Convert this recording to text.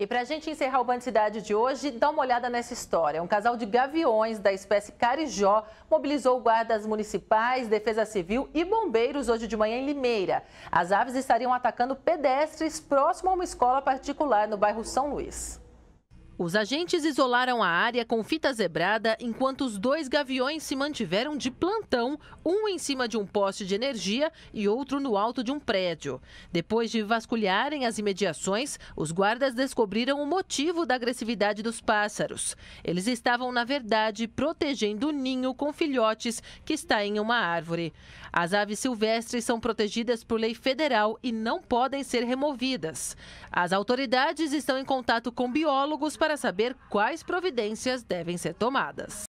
E para a gente encerrar o Bandicidade de hoje, dá uma olhada nessa história. Um casal de gaviões da espécie carijó mobilizou guardas municipais, defesa civil e bombeiros hoje de manhã em Limeira. As aves estariam atacando pedestres próximo a uma escola particular no bairro São Luís. Os agentes isolaram a área com fita zebrada enquanto os dois gaviões se mantiveram de plantão, um em cima de um poste de energia e outro no alto de um prédio. Depois de vasculharem as imediações, os guardas descobriram o motivo da agressividade dos pássaros. Eles estavam, na verdade, protegendo o ninho com filhotes que está em uma árvore. As aves silvestres são protegidas por lei federal e não podem ser removidas. As autoridades estão em contato com biólogos para para saber quais providências devem ser tomadas.